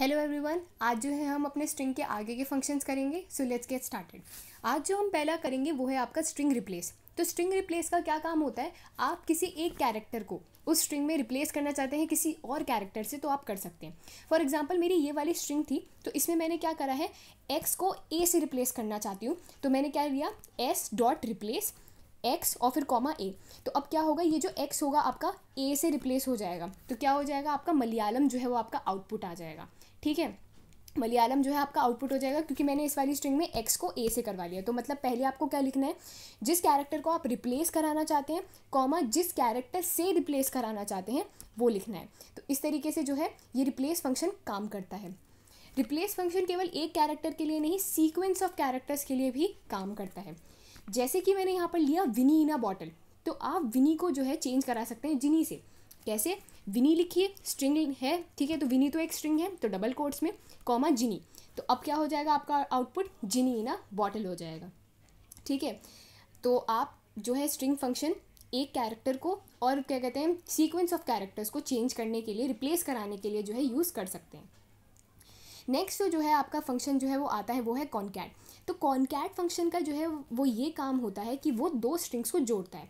hello everyone आज जो है हम अपने स्ट्रिंग के आगे के फंक्शंस करेंगे सो लेट्स गेट स्टार्टेड आज जो हम पहला करेंगे वो है आपका स्ट्रिंग रिप्लेस तो स्ट्रिंग रिप्लेस का क्या काम होता है आप किसी एक कैरेक्टर को उस स्ट्रिंग में रिप्लेस करना चाहते हैं किसी और कैरेक्टर से तो आप कर सकते हैं फॉर एग्जाम्पल मेरी ये वाली स्ट्रिंग थी तो इसमें मैंने क्या करा है एक्स को ए से रिप्लेस करना चाहती हूँ तो मैंने क्या लिया एस डॉट रिप्लेस एक्स और फिर कॉमा ए तो अब क्या होगा ये जो एक्स होगा आपका ए से रिप्लेस हो जाएगा तो क्या हो जाएगा आपका मलयालम जो है वो आपका आउटपुट आ जाएगा ठीक है मलयालम जो है आपका आउटपुट हो जाएगा क्योंकि मैंने इस वाली स्ट्रिंग में एक्स को ए से करवा लिया तो मतलब पहले आपको क्या लिखना है जिस कैरेक्टर को आप रिप्लेस कराना चाहते हैं कॉमा जिस कैरेक्टर से रिप्लेस कराना चाहते हैं वो लिखना है तो इस तरीके से जो है ये रिप्लेस फंक्शन काम करता है रिप्लेस फंक्शन केवल एक कैरेक्टर के लिए नहीं सीक्वेंस ऑफ कैरेक्टर्स के लिए भी काम करता है जैसे कि मैंने यहाँ पर लिया विनी इन अ बॉटल तो आप विनी को जो है चेंज करा सकते हैं जिनी से कैसे विनी लिखिए स्ट्रिंग है ठीक है तो विनी तो एक स्ट्रिंग है तो डबल कोट्स में कॉमा जिनी तो अब क्या हो जाएगा आपका आउटपुट जिनी ना बॉटल हो जाएगा ठीक है तो आप जो है स्ट्रिंग फंक्शन एक कैरेक्टर को और क्या कहते हैं सीक्वेंस ऑफ कैरेक्टर्स को चेंज करने के लिए रिप्लेस कराने के लिए जो है यूज़ कर सकते हैं नेक्स्ट जो है आपका फंक्शन जो है वो आता है वो है कॉनकैट तो कॉनकैट फंक्शन का जो है वो ये काम होता है कि वो दो स्ट्रिंग्स को जोड़ता है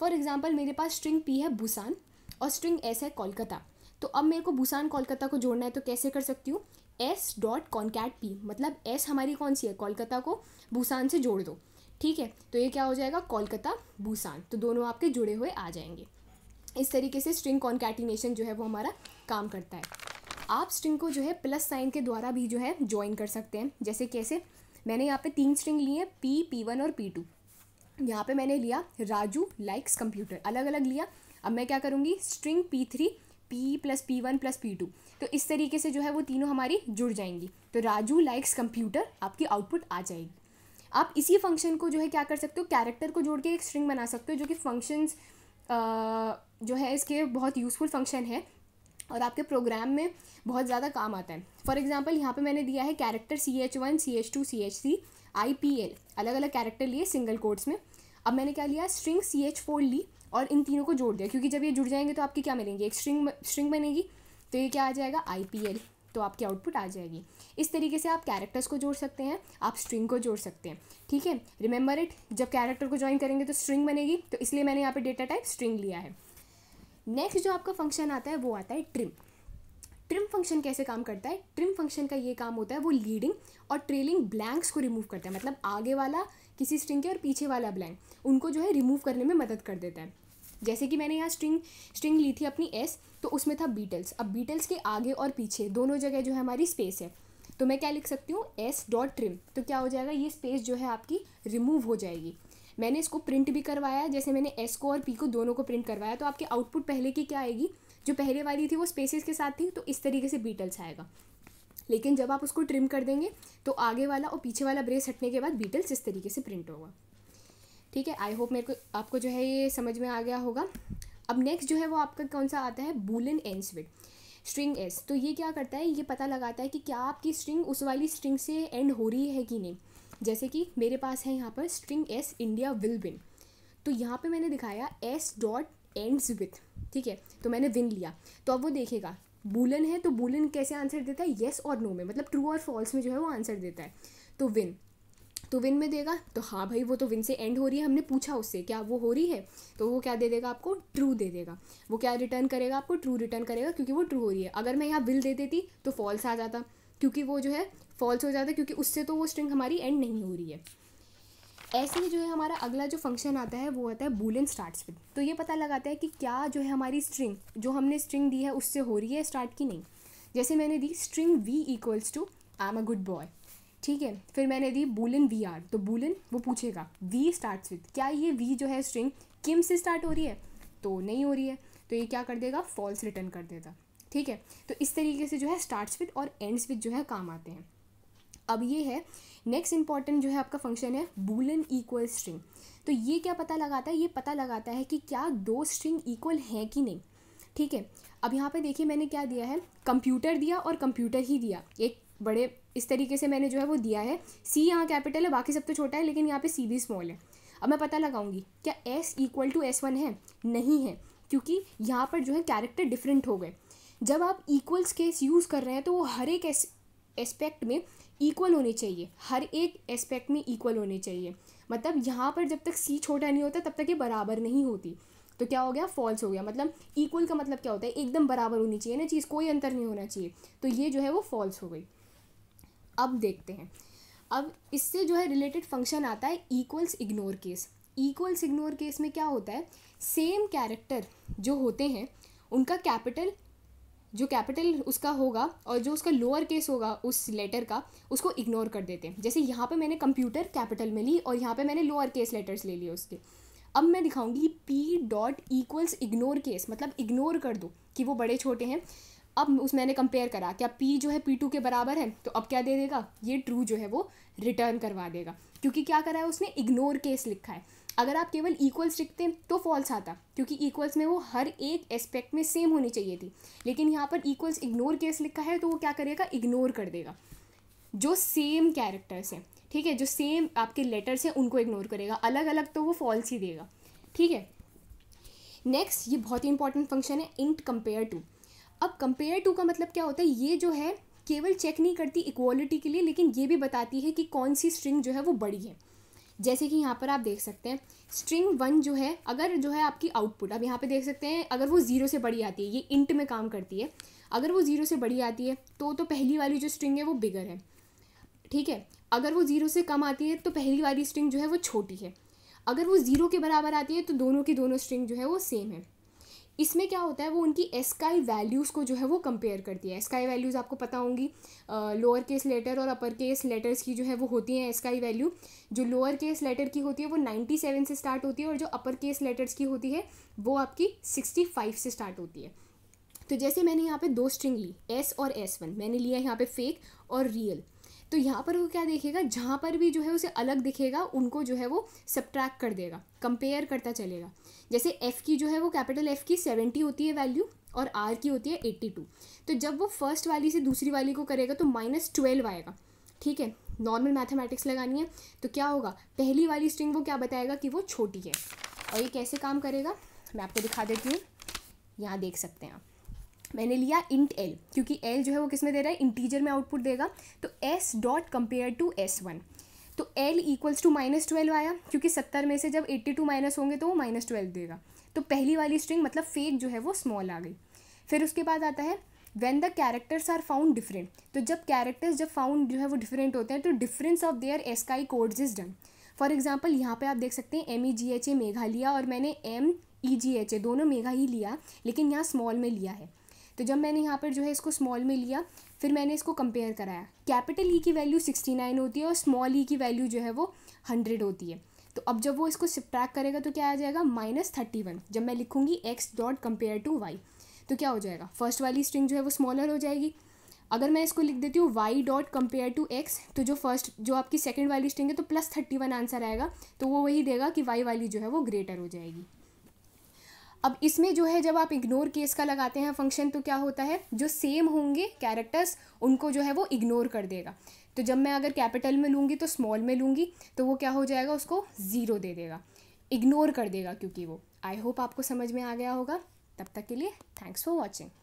फॉर एग्जाम्पल मेरे पास स्ट्रिंग पी है भूसान और स्ट्रिंग एस है कोलकाता तो अब मेरे को भूसान कोलकाता को जोड़ना है तो कैसे कर सकती हूँ एस डॉट कॉन्कैट पी मतलब एस हमारी कौन सी है कोलकाता को भूसान से जोड़ दो ठीक है तो ये क्या हो जाएगा कोलकाता भूसान तो दोनों आपके जुड़े हुए आ जाएंगे इस तरीके से स्ट्रिंग कॉन्कैटिनेशन जो है वो हमारा काम करता है आप स्ट्रिंग को जो है प्लस साइन के द्वारा भी जो है ज्वाइन कर सकते हैं जैसे कैसे मैंने यहाँ पे तीन स्ट्रिंग ली है पी पी वन और पी टू यहाँ पे मैंने लिया राजू लाइक्स कंप्यूटर अलग अलग लिया अब मैं क्या करूँगी string P three P plus P one plus P two तो इस तरीके से जो है वो तीनों हमारी जुड़ जाएंगी तो राजू लाइक्स कंप्यूटर आपकी आउटपुट आ जाएगी आप इसी फंक्शन को जो है क्या कर सकते हो कैरेक्टर को जोड़ के एक स्ट्रिंग बना सकते हो जो कि फंक्शंस जो है इसके बहुत यूज़फुल फंक्शन है और आपके प्रोग्राम में बहुत ज़्यादा काम आता है फॉर एग्जाम्पल यहाँ पे मैंने दिया है character C H one C H two C H three I P L अलग अलग कैरेक्टर लिए सिंगल कोड्स में अब मैंने क्या लिया स्ट्रिंग सी एच फोर ली और इन तीनों को जोड़ दिया क्योंकि जब ये जुड़ जाएंगे तो आपकी क्या मिलेंगी एक स्ट्रिंग स्ट्रिंग बनेगी तो ये क्या आ जाएगा आई पी एल तो आपकी आउटपुट आ जाएगी इस तरीके से आप कैरेक्टर्स को जोड़ सकते हैं आप स्ट्रिंग को जोड़ सकते हैं ठीक है रिमेंबर इट जब कैरेक्टर को ज्वाइन करेंगे तो स्ट्रिंग बनेगी तो इसलिए मैंने यहाँ पे डेटा टाइप स्ट्रिंग लिया है नेक्स्ट जो आपका फंक्शन आता है वो आता है ट्रिम फंक्शन कैसे काम करता है ट्रिम फंक्शन का ये काम होता है वो लीडिंग और ट्रेलिंग ब्लैंक्स को रिमूव करता है मतलब आगे वाला किसी स्ट्रिंग के और पीछे वाला ब्लैंक उनको जो है रिमूव करने में मदद कर देता है जैसे कि मैंने यहाँ स्ट्रिंग स्ट्रिंग ली थी अपनी एस तो उसमें था बीटल्स अब बीटल्स के आगे और पीछे दोनों जगह जो है हमारी स्पेस है तो मैं क्या लिख सकती हूँ एस डॉट ट्रिम तो क्या हो जाएगा ये स्पेस जो है आपकी रिमूव हो जाएगी मैंने इसको प्रिंट भी करवाया जैसे मैंने एस को और पी को दोनों को प्रिंट करवाया तो आपके आउटपुट पहले की क्या आएगी जो पहले वाली थी वो स्पेसिस के साथ थी तो इस तरीके से बीटल्स आएगा लेकिन जब आप उसको ट्रिम कर देंगे तो आगे वाला और पीछे वाला ब्रेस हटने के बाद बीटल्स इस तरीके से प्रिंट होगा ठीक है आई होप मेरे को आपको जो है ये समझ में आ गया होगा अब नेक्स्ट जो है वो आपका कौन सा आता है बुलन एंड स्ट्रिंग एस तो ये क्या करता है ये पता लगाता है कि क्या आपकी स्ट्रिंग उस वाली स्ट्रिंग से एंड हो रही है कि नहीं जैसे कि मेरे पास है यहाँ पर string S India will win तो यहाँ पे मैंने दिखाया एस डॉट एंड्स विथ ठीक है तो मैंने विन लिया तो अब वो देखेगा बुलन है तो बुलन कैसे आंसर देता है येस और नो में मतलब ट्रू और फॉल्स में जो है वो आंसर देता है तो विन तो विन में देगा तो हाँ भाई वो तो विन से एंड हो रही है हमने पूछा उससे क्या वो हो रही है तो वो क्या दे देगा आपको ट्रू दे देगा वो क्या रिटर्न करेगा आपको ट्रू रिटर्न करेगा क्योंकि वो ट्रू हो रही है अगर मैं यहाँ विल दे देती तो फॉल्स आ जाता क्योंकि वो जो है फॉल्स हो जाता क्योंकि उससे तो वो स्ट्रिंग हमारी एंड नहीं हो रही है ऐसे ही जो है हमारा अगला जो फंक्शन आता है वो आता है बुलियन स्टार्ट विद तो ये पता लगाता है कि क्या जो है हमारी स्ट्रिंग जो हमने स्ट्रिंग दी है उससे हो रही है स्टार्ट की नहीं जैसे मैंने दी string V equals to I am a good boy ठीक है फिर मैंने दी बुलन वी आर तो बुलन वो पूछेगा वी स्टार्ट विथ क्या ये वी जो है स्ट्रिंग किम से स्टार्ट हो रही है तो नहीं हो रही है तो ये क्या कर देगा फॉल्स रिटर्न कर देगा ठीक है तो इस तरीके से जो है स्टार्ट्स विथ और एंड्स विथ जो है काम आते हैं अब ये है नेक्स्ट इंपॉर्टेंट जो है आपका फंक्शन है बूलन इक्वल स्ट्रिंग तो ये क्या पता लगाता है ये पता लगाता है कि क्या दो स्ट्रिंग इक्वल हैं कि नहीं ठीक है अब यहाँ पे देखिए मैंने क्या दिया है कंप्यूटर दिया और कंप्यूटर ही दिया एक बड़े इस तरीके से मैंने जो है वो दिया है सी यहाँ कैपिटल है बाकी सब तो छोटा है लेकिन यहाँ पे सी भी स्मॉल है अब मैं पता लगाऊंगी क्या S equal to S one है नहीं है क्योंकि यहाँ पर जो है कैरेक्टर डिफरेंट हो गए जब आप इक्वल्स केस यूज़ कर रहे हैं तो वो हर एक एस एस्पेक्ट में इक्वल होने चाहिए हर एक एस्पेक्ट में इक्वल होने चाहिए मतलब यहाँ पर जब तक सी छोटा नहीं होता तब तक ये बराबर नहीं होती तो क्या हो गया फॉल्स हो गया मतलब इक्वल का मतलब क्या होता है एकदम बराबर होनी चाहिए ना चीज़ कोई अंतर नहीं होना चाहिए तो ये जो है वो फॉल्स हो गई अब देखते हैं अब इससे जो है रिलेटेड फंक्शन आता है equals ignore case equals ignore case में क्या होता है सेम कैरेक्टर जो होते हैं उनका कैपिटल जो कैपिटल उसका होगा और जो उसका लोअर केस होगा उस लेटर का उसको इग्नोर कर देते हैं जैसे यहाँ पे मैंने कंप्यूटर कैपिटल में ली और यहाँ पे मैंने लोअर केस लेटर्स ले लिए उसके अब मैं दिखाऊंगी P dot equals ignore case मतलब इग्नोर कर दो कि वो बड़े छोटे हैं अब उस मैंने कंपेयर करा क्या पी जो है पी टू के बराबर है तो अब क्या दे देगा ये ट्रू जो है वो रिटर्न करवा देगा क्योंकि क्या करा है उसने इग्नोर केस लिखा है अगर आप केवल इक्वल्स लिखते तो फॉल्स आता क्योंकि इक्वल्स में वो हर एक एस्पेक्ट में सेम होनी चाहिए थी लेकिन यहाँ पर इक्वल्स इग्नोर केस लिखा है तो वो क्या करेगा इग्नोर कर देगा जो सेम कैरेक्टर्स हैं ठीक है जो सेम आपके लेटर्स हैं उनको इग्नोर करेगा अलग अलग तो वो फॉल्स ही देगा ठीक है नेक्स्ट ये बहुत ही इंपॉर्टेंट फंक्शन है इंट कंपेयर टू अब कंपेयर टू का मतलब क्या होता है ये जो है केवल चेक नहीं करती इक्वालिटी के लिए लेकिन ये भी बताती है कि कौन सी स्ट्रिंग जो है वो बड़ी है जैसे कि यहाँ पर आप देख सकते हैं स्ट्रिंग वन जो है अगर जो है आपकी आउटपुट आप यहाँ पे देख सकते हैं अगर वो ज़ीरो से बड़ी आती है ये इंट में काम करती है अगर वो ज़ीरो से बड़ी आती है तो तो पहली वाली जो स्ट्रिंग है वो बिगर है ठीक है अगर वो ज़ीरो से कम आती है तो पहली वाली स्ट्रिंग जो है वो छोटी है अगर वो ज़ीरो के बराबर आती है तो दोनों की दोनों स्ट्रिंग जो है वो सेम है इसमें क्या होता है वो उनकी एस्काई वैल्यूज़ को जो है वो कंपेयर करती है एस्काई वैल्यूज़ आपको पता होंगी लोअर केस लेटर और अपर केस लेटर्स की जो है वो होती हैं एस्काई वैल्यू जो लोअर केस लेटर की होती है वो नाइन्टी सेवन से स्टार्ट होती है और जो अपर केस लेटर्स की होती है वो आपकी सिक्सटी फाइव से स्टार्ट होती है तो जैसे मैंने यहाँ पे दो स्ट्रिंग ली एस और एस वन मैंने लिया यहाँ पे फेक और रियल तो यहाँ पर वो क्या देखेगा जहाँ पर भी जो है उसे अलग दिखेगा उनको जो है वो सब्ट्रैक्ट कर देगा कंपेयर करता चलेगा जैसे एफ़ की जो है वो कैपिटल एफ़ की सेवेंटी होती है वैल्यू और आर की होती है एट्टी टू तो जब वो फर्स्ट वाली से दूसरी वाली को करेगा तो माइनस ट्वेल्व आएगा ठीक है नॉर्मल मैथमेटिक्स लगानी है तो क्या होगा पहली वाली स्ट्रिंग वो क्या बताएगा कि वो छोटी है और ये कैसे काम करेगा मैं आपको दिखा देती हूँ यहाँ देख सकते हैं आप मैंने लिया इंट एल क्योंकि एल जो है वो किस में दे रहा है इंटीजर में आउटपुट देगा तो S dot compare to S one तो L equals to minus twelve आया क्योंकि सत्तर में से जब एट्टी टू माइनस होंगे तो वो माइनस ट्वेल्व देगा तो पहली वाली स्ट्रिंग मतलब फेक जो है वो स्मॉल आ गई फिर उसके बाद आता है when the characters are found different तो जब कैरेक्टर्स जब फाउंड जो है वो डिफरेंट होते हैं तो difference of their ASCII codes is done for example यहाँ पे आप देख सकते हैं M E e G H A Megha लिया और मैंने एम ई जी एच ए दोनों मेघा ही लिया लेकिन यहाँ स्मॉल में लिया है तो जब मैंने यहाँ पर जो है इसको स्मॉल में लिया फिर मैंने इसको कंपेयर कराया कैपिटल ई e की वैल्यू सिक्सटी नाइन होती है और स्मॉल ई e की वैल्यू जो है वो हंड्रेड होती है तो अब जब वो इसको सिप्ट्रैक करेगा तो क्या आ जाएगा माइनस थर्टी वन जब मैं लिखूँगी X dot compare to Y तो क्या हो जाएगा फर्स्ट वाली स्ट्रिंग जो है वो स्मॉलर हो जाएगी अगर मैं इसको लिख देती हूँ Y dot compare to X तो जो फर्स्ट जो आपकी सेकेंड वाली स्ट्रिंग है तो प्लस थर्टी वन आंसर आएगा तो वो वही देगा कि वाई वाली जो है वो ग्रेटर हो जाएगी अब इसमें जो है जब आप इग्नोर केस का लगाते हैं फंक्शन तो क्या होता है जो सेम होंगे कैरेक्टर्स उनको जो है वो इग्नोर कर देगा तो जब मैं अगर कैपिटल में लूँगी तो स्मॉल में लूँगी तो वो क्या हो जाएगा उसको ज़ीरो दे देगा इग्नोर कर देगा क्योंकि वो आई होप आपको समझ में आ गया होगा तब तक के लिए थैंक्स फॉर वॉचिंग